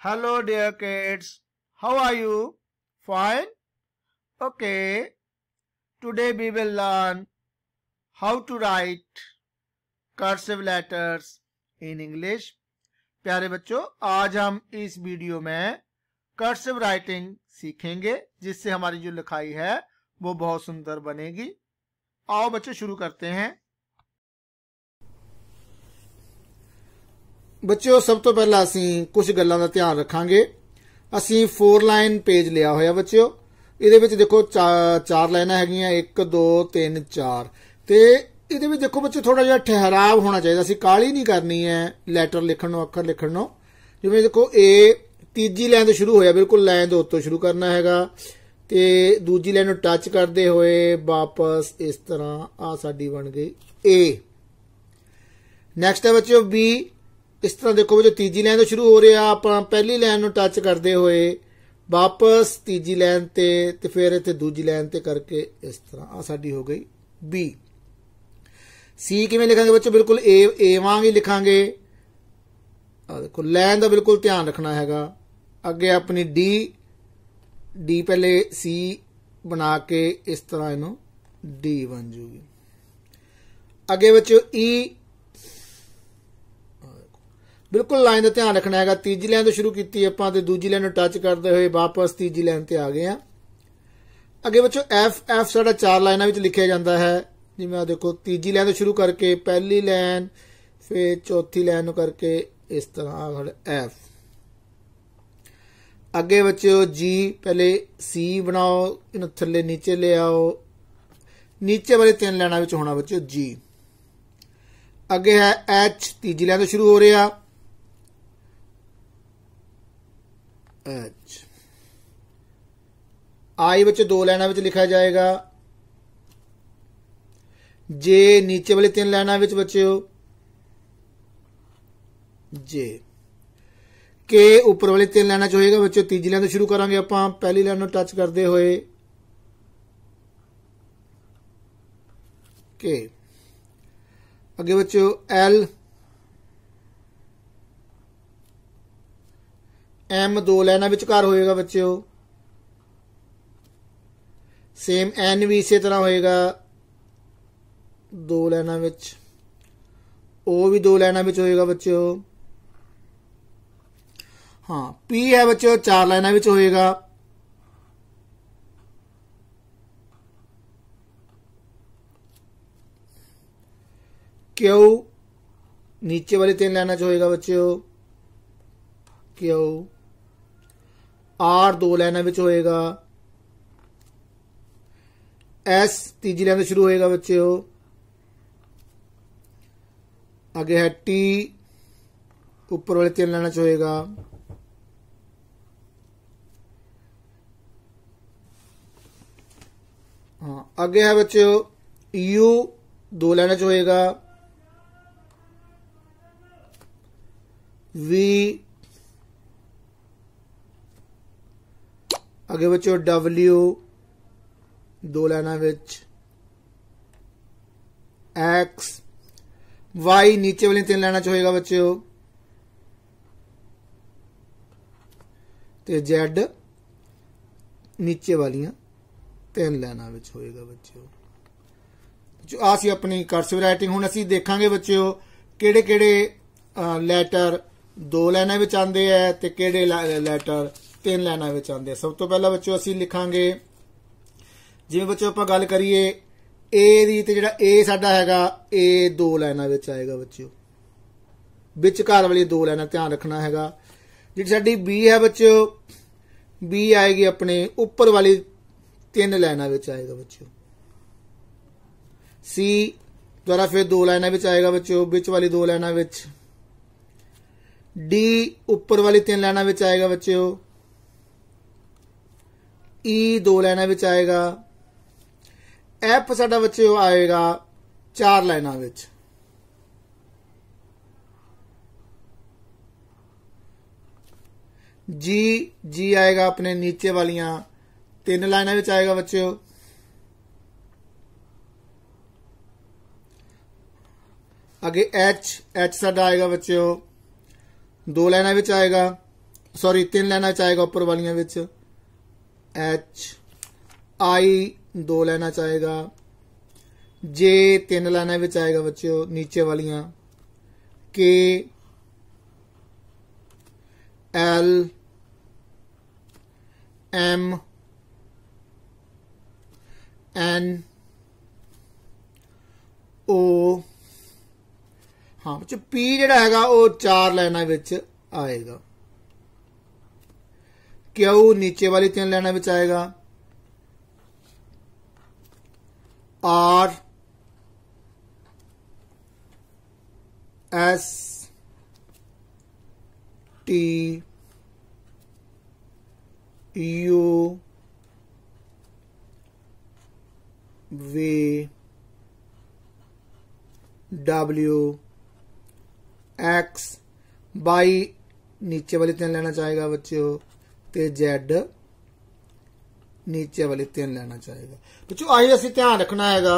Hello dear kids, how are you? Fine? Okay. Today we will learn how to write cursive letters in English. प्यारे बच्चों आज हम इस video में cursive writing सीखेंगे जिससे हमारी जो लिखाई है वो बहुत सुंदर बनेगी आओ बच्चों शुरू करते हैं ਬੱਚਿਓ ਸਭ ਤੋਂ ਪਹਿਲਾਂ ਅਸੀਂ ਕੁਝ ਗੱਲਾਂ ਦਾ ਧਿਆਨ ਰੱਖਾਂਗੇ ਅਸੀਂ 4 ਲਾਈਨ ਪੇਜ ਲਿਆ ਹੋਇਆ ਬੱਚਿਓ ਇਹਦੇ ਵਿੱਚ ਦੇਖੋ ਚਾਰ ਲਾਈਨਾਂ ਹੈਗੀਆਂ 1 2 3 4 ਤੇ ਇਹਦੇ ਵਿੱਚ ਦੇਖੋ ਬੱਚਿਓ ਥੋੜਾ ਜਿਹਾ ਠਹਿਰਾਵ ਹੋਣਾ ਚਾਹੀਦਾ ਅਸੀਂ ਕਾਲੀ ਨਹੀਂ ਕਰਨੀ ਹੈ ਲੈਟਰ ਲਿਖਣ ਨੂੰ ਅੱਖਰ ਲਿਖਣ ਨੂੰ ਜਿਵੇਂ ਦੇਖੋ A ਤੀਜੀ ਲਾਈਨ ਤੋਂ ਸ਼ੁਰੂ ਹੋਇਆ ਬਿਲਕੁਲ ਲਾਈਨ ਦੇ ਉੱਤੋਂ ਸ਼ੁਰੂ ਕਰਨਾ ਹੈਗਾ ਤੇ ਦੂਜੀ ਲਾਈਨ ਨੂੰ ਟੱਚ ਕਰਦੇ ਹੋਏ ਵਾਪਸ ਇਸ ਤਰ੍ਹਾਂ ਆ ਸਾਡੀ ਬਣ ਗਈ A ਨੈਕਸਟ ਹੈ ਬੱਚਿਓ B ਇਸ ਤਰ੍ਹਾਂ ਦੇਖੋ ਜੋ ਤੀਜੀ ਲਾਈਨ ਤੋਂ ਸ਼ੁਰੂ ਹੋ ਰਿਹਾ ਆਪਾਂ ਪਹਿਲੀ ਲਾਈਨ ਨੂੰ ਟੱਚ ਕਰਦੇ ਹੋਏ ਵਾਪਸ ਤੀਜੀ ਲਾਈਨ ਤੇ ਤੇ ਫਿਰ ਇੱਥੇ ਦੂਜੀ ਲਾਈਨ ਤੇ ਕਰਕੇ ਇਸ ਤਰ੍ਹਾਂ ਆ ਸਾਡੀ ਹੋ ਗਈ B C ਕਿਵੇਂ ਲਿਖਾਂਗੇ ਬੱਚੋ ਬਿਲਕੁਲ A A ਵਾਂਗ ਹੀ ਲਿਖਾਂਗੇ ਆ ਦੇਖੋ ਲਾਈਨ ਦਾ ਬਿਲਕੁਲ ਧਿਆਨ ਰੱਖਣਾ ਹੈਗਾ ਅੱਗੇ ਆਪਣੀ D D ਪਹਿਲੇ C ਬਣਾ ਕੇ ਇਸ ਤਰ੍ਹਾਂ ਇਹਨੂੰ D ਬਣ ਜੂਗੀ ਅੱਗੇ ਬੱਚੋ E ਬਿਲਕੁਲ ਲਾਈਨ ਦਾ ਧਿਆਨ ਰੱਖਣਾ ਹੈਗਾ ਤੀਜੀ ਲਾਈਨ ਤੋਂ ਸ਼ੁਰੂ ਕੀਤੀ ਆਪਾਂ ਤੇ ਦੂਜੀ ਲਾਈਨ ਨੂੰ ਟੱਚ ਕਰਦੇ ਹੋਏ ਵਾਪਸ ਤੀਜੀ ਲਾਈਨ ਤੇ ਆ ਗਏ ਆ ਅੱਗੇ ਬੱਚੋ ਐਫ ਐਫ ਸਾਡਾ ਚਾਰ ਲਾਈਨਾਂ ਵਿੱਚ ਲਿਖਿਆ ਜਾਂਦਾ ਹੈ ਜਿਵੇਂ ਆ ਦੇਖੋ ਤੀਜੀ ਲਾਈਨ ਤੋਂ ਸ਼ੁਰੂ ਕਰਕੇ ਪਹਿਲੀ ਲਾਈਨ ਫਿਰ ਚੌਥੀ ਲਾਈਨ ਨੂੰ ਕਰਕੇ ਇਸ ਤਰ੍ਹਾਂ ਸਾਡਾ ਐਫ ਅੱਗੇ ਬੱਚਿਓ ਜੀ ਪਹਿਲੇ ਸੀ ਬਣਾਓ ਇਹਨੂੰ ਥੱਲੇ ਨੀਚੇ ਲਿਆਓ ਨੀਚੇ ਵਾਲੇ ਤਿੰਨ ਲਾਈਨਾਂ ਵਿੱਚ ਹੋਣਾ ਬੱਚਿਓ ਜੀ ਅੱਗੇ ਹੈ ਐਚ ਤੀਜੀ ਲਾਈਨ ਤੋਂ ਸ਼ੁਰੂ ਹੋ ਰਿਹਾ ਆਈ ਵਿੱਚ ਦੋ ਲਾਈਨਾਂ ਵਿੱਚ ਲਿਖਿਆ ਜਾਏਗਾ ਜੇ ਨੀਚੇ ਵਾਲੇ ਤਿੰਨ ਲਾਈਨਾਂ ਵਿੱਚ ਬੱਚਿਓ ਜੇ ਕੇ ਉੱਪਰ ਵਾਲੇ ਤਿੰਨ ਲਾਈਨਾਂ ਚ ਹੋਏਗਾ ਬੱਚਿਓ ਤੀਜੀ ਲਾਈਨ ਤੋਂ ਸ਼ੁਰੂ ਕਰਾਂਗੇ ਆਪਾਂ ਪਹਿਲੀ ਲਾਈਨ ਨੂੰ ਟੱਚ ਕਰਦੇ ਹੋਏ ਕੇ ਅੱਗੇ ਬੱਚਿਓ ਐਲ ਐਮ ਦੋ ਲਾਈਨਾਂ ਵਿਚਕਾਰ ਹੋਏਗਾ ਬੱਚਿਓ ਸੇਮ ਐਨ ਵੀ ਇਸੇ ਤਰ੍ਹਾਂ ਹੋਏਗਾ ਦੋ ਲਾਈਨਾਂ ਵਿੱਚ ਉਹ ਵੀ ਦੋ ਲਾਈਨਾਂ ਵਿੱਚ ਹੋਏਗਾ ਬੱਚਿਓ ਹਾਂ ਪੀ ਹੈ ਬੱਚਿਓ ਚਾਰ ਲਾਈਨਾਂ ਵਿੱਚ ਹੋਏਗਾ ਕਿਉ ਨੀਚੇ ਵਾਲੇ ਤਿੰਨ ਲਾਈਨਾਂ ਚ ਹੋਏਗਾ ਬੱਚਿਓ ਕਿਉਂ ਆਰ ਦੋ ਲਾਈਨਾਂ ਵਿੱਚ ਹੋਏਗਾ ਐਸ ਤੀਜੀ ਲਾਈਨ ਤੋਂ ਸ਼ੁਰੂ ਹੋਏਗਾ ਬੱਚਿਓ ਅੱਗੇ ਹੈ ਟੀ ਉੱਪਰ ਵਾਲੇ ਤਿੰਨ ਲਾਈਨਾਂ ਚ ਹੋਏਗਾ ਹਾਂ ਅੱਗੇ ਹੈ ਬੱਚਿਓ ਯੂ ਦੋ ਲਾਈਨਾਂ ਚ ਹੋਏਗਾ ਵੀ ਅਗੇ ਬੱਚੋ W ਦੋ ਲਾਈਨਾਂ ਵਿੱਚ X Y ਨੀਚੇ ਵਾਲੀ ਤਿੰਨ ਲਾਈਨਾਂ ਚ ਹੋਏਗਾ ਬੱਚਿਓ ਤੇ Z ਨੀਚੇ ਵਾਲੀਆਂ ਤਿੰਨ ਲਾਈਨਾਂ ਵਿੱਚ ਹੋਏਗਾ ਬੱਚਿਓ ਜੋ ਆ ਸੀ ਆਪਣੀ ਕਰਸਿਵ ਰਾਈਟਿੰਗ ਹੁਣ ਅਸੀਂ ਦੇਖਾਂਗੇ ਬੱਚਿਓ ਕਿਹੜੇ ਕਿਹੜੇ ਲੈਟਰ ਦੋ ਲਾਈਨਾਂ ਵਿੱਚ ਆਉਂਦੇ ਆ ਤੇ ਕਿਹੜੇ ਲੈਟਰ ਤਿੰਨ ਲਾਈਨਾਂ ਵਿੱਚ ਆਉਂਦੇ ਆ ਸਭ ਤੋਂ ਪਹਿਲਾਂ ਬੱਚੋ ਅਸੀਂ ਲਿਖਾਂਗੇ ਜਿਵੇਂ ਬੱਚੋ ਆਪਾਂ ਗੱਲ ਕਰੀਏ ਏ ਦੀ ਤੇ ਜਿਹੜਾ ਏ ਸਾਡਾ ਹੈਗਾ ਏ ਦੋ ਲਾਈਨਾਂ ਵਿੱਚ ਆਏਗਾ ਬੱਚਿਓ ਵਿਚਕਾਰ ਵਾਲੀ ਦੋ ਲਾਈਨਾਂ ਧਿਆਨ ਰੱਖਣਾ ਹੈਗਾ ਜਿਹੜੀ ਸਾਡੀ ਬੀ ਹੈ ਬੱਚਿਓ ਬੀ ਆਏਗੀ ਆਪਣੇ ਉੱਪਰ ਵਾਲੀ ਤਿੰਨ ਲਾਈਨਾਂ ਵਿੱਚ ਆਏਗਾ ਬੱਚਿਓ ਸੀ ਦੁਆਰਾ ਫਿਰ ਦੋ ਲਾਈਨਾਂ ਵਿੱਚ ਆਏਗਾ ਬੱਚਿਓ ਵਿਚ ਵਾਲੀ ਦੋ ਲਾਈਨਾਂ ਵਿੱਚ ਡੀ ਉੱਪਰ ਵਾਲੀ ਤਿੰਨ ਲਾਈਨਾਂ ਵਿੱਚ ਆਏਗਾ ਬੱਚਿਓ ਈ e ਦੋ ਲਾਈਨਾਂ ਵਿੱਚ ਆਏਗਾ ਐਫ ਸਾਡਾ ਬੱਚਿਓ ਆਏਗਾ ਚਾਰ ਲਾਈਨਾਂ ਵਿੱਚ ਜੀ ਜੀ ਆਏਗਾ ਆਪਣੇ ਨੀਚੇ ਵਾਲੀਆਂ ਤਿੰਨ ਲਾਈਨਾਂ ਵਿੱਚ ਆਏਗਾ ਬੱਚਿਓ ਅਗੇ ਐਚ ਐਚ ਸਾਡਾ ਆਏਗਾ ਬੱਚਿਓ ਦੋ ਲਾਈਨਾਂ ਵਿੱਚ ਆਏਗਾ ਸੌਰੀ ਤਿੰਨ ਲਾਈਨਾਂ ਚ ਆਏਗਾ ਉੱਪਰ ਵਾਲੀਆਂ ਵਿੱਚ ਐਚ ਆਈ ਦੋ ਲੈਣਾ ਚਾਹੇਗਾ ਜੇ ਤਿੰਨ ਲੈਣਾ ਵਿੱਚ ਆਏਗਾ ਬੱਚਿਓ ਨੀਚੇ ਵਾਲੀਆਂ ਕੇ ਐਲ ਐਮ ਐਨ ਓ ਹਾਂ ਬੱਚਿਓ ਪੀ ਜਿਹੜਾ ਹੈਗਾ ਉਹ ਚਾਰ ਲੈਣਾ ਵਿੱਚ ਆਏਗਾ क्यू नीचे वाली तीन लाइना में आएगा R S T U V W X Y नीचे वाली तीन लेना चाहेगा बच्चों ਤੇ Z ਨੀਚੇ ਵਾਲੇ ਤਿੰਨ ਲੈਣਾ ਚਾਹੀਦਾ ਬੱਚੋ ਆਈ ਅਸੀਂ ਧਿਆਨ ਰੱਖਣਾ ਹੈਗਾ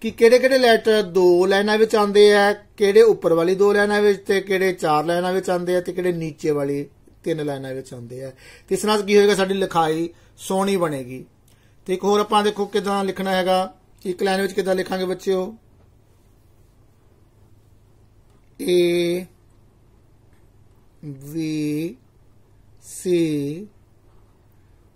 ਕਿ ਕਿਹੜੇ ਕਿਹੜੇ ਲੈਟਰ ਦੋ ਲਾਈਨਾਂ ਵਿੱਚ ਆਉਂਦੇ ਆ ਕਿਹੜੇ ਉੱਪਰ ਵਾਲੀ ਦੋ ਲਾਈਨਾਂ ਵਿੱਚ ਤੇ ਕਿਹੜੇ ਚਾਰ ਲਾਈਨਾਂ ਵਿੱਚ ਆਉਂਦੇ ਆ ਤੇ ਕਿਹੜੇ ਨੀਚੇ ਵਾਲੀ ਤਿੰਨ ਲਾਈਨਾਂ ਵਿੱਚ ਆਉਂਦੇ ਆ ਤੇ ਇਸ ਨਾਲ ਕੀ ਹੋਏਗਾ ਸਾਡੀ ਲਿਖਾਈ ਸੋਹਣੀ ਬਣੇਗੀ ਤੇ ਇੱਕ ਹੋਰ ਆਪਾਂ ਦੇਖੋ ਕਿਦਾਂ ਲਿਖਣਾ ਹੈਗਾ ਇੱਕ ਲਾਈਨ ਵਿੱਚ ਕਿਦਾਂ ਲਿਖਾਂਗੇ ਬੱਚਿਓ ਏ B C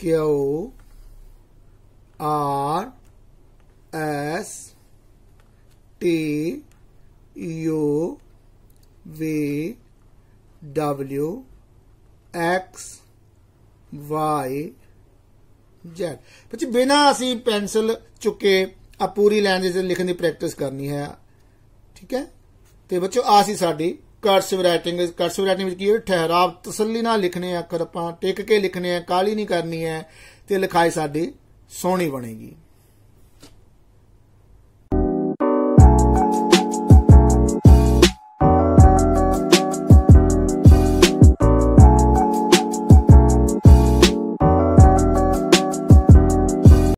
Q R S T U V W X Y Z ਪਰ ਬਿਨਾ ਅਸੀਂ ਪੈਨਸਲ ਚੁੱਕੇ ਆ ਪੂਰੀ ਲੈਂਗੁਏਜ ਲਿਖਣ ਦੀ ਪ੍ਰੈਕਟਿਸ ਕਰਨੀ ਹੈ ਠੀਕ ਹੈ ਤੇ ਬੱਚੋ ਆ ਸੀ ਸਾਡੀ ਕਰਸਿਵ ਰਾਈਟਿੰਗ ਕਰਸਿਵ ਰਾਈਟਿੰਗ ਵਿੱਚ ਕੀ ਹੈ ਠਹਿਰਾਵ ਤਸੱਲੀ ਨਾਲ ਲਿਖਣੇ ਆ ਅੱਖਰ ਆਪਾਂ ਟਿਕ ਕੇ ਲਿਖਣੇ ਆ ਕਾਲੀ ਨਹੀਂ ਕਰਨੀ ਹੈ ਤੇ ਲਿਖਾਈ ਸਾਡੀ ਸੋਹਣੀ ਬਣੇਗੀ